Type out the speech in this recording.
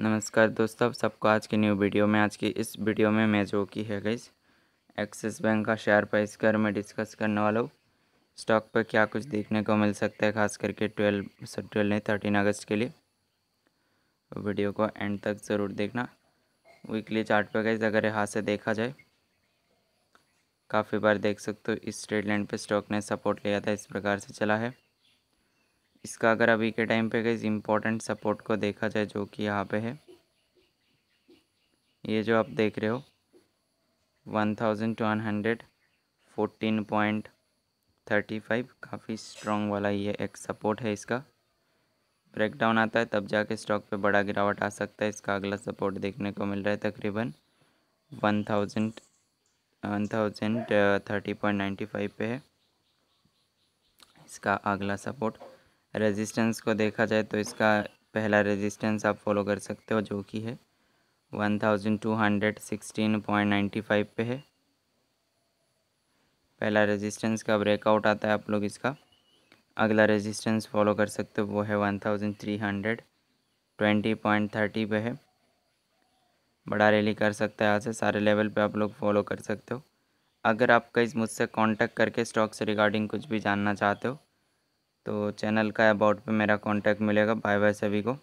नमस्कार दोस्तों सबको आज की न्यू वीडियो में आज की इस वीडियो में मैं जो की है गई एक्सिस बैंक का शेयर प्राइस कर मैं डिस्कस करने वाला हूँ स्टॉक पर क्या कुछ देखने को मिल सकता है खास करके ट्वेल्व सर ट्वेल्व नहीं थर्टीन अगस्त के लिए वीडियो को एंड तक ज़रूर देखना वीकली चार्ट पर गई अगर यहाँ से देखा जाए काफ़ी बार देख सकते हो इस ट्रेड लाइन पर स्टॉक ने सपोर्ट लिया था इस प्रकार से चला है इसका अगर अभी के टाइम पे गई इम्पोर्टेंट सपोर्ट को देखा जाए जो कि यहाँ पे है ये जो आप देख रहे हो one thousand two one hundred fourteen point thirty five काफ़ी स्ट्रॉन्ग वाला ये एक सपोर्ट है इसका ब्रेकडाउन आता है तब जाके स्टॉक पे बड़ा गिरावट आ सकता है इसका अगला सपोर्ट देखने को मिल रहा है तकरीबन one thousand one thousand thirty point ninety five पे है इसका अगला सपोर्ट रेजिस्टेंस को देखा जाए तो इसका पहला रेजिस्टेंस आप फॉलो कर सकते हो जो कि है one thousand two hundred sixteen point ninety five पे है पहला रेजिस्टेंस का ब्रेकआउट आता है आप लोग इसका अगला रेजिस्टेंस फॉलो कर सकते हो वो है one thousand three hundred twenty point thirty पे है बड़ा रैली कर सकता है यहाँ से सारे लेवल पे आप लोग फॉलो कर सकते हो अगर आप कहीं मुझसे कांटेक्ट करके स्टॉक से रिगार्डिंग कुछ भी जानना चाहते हो तो चैनल का अबाउट पे मेरा कांटेक्ट मिलेगा बाय बाय सभी को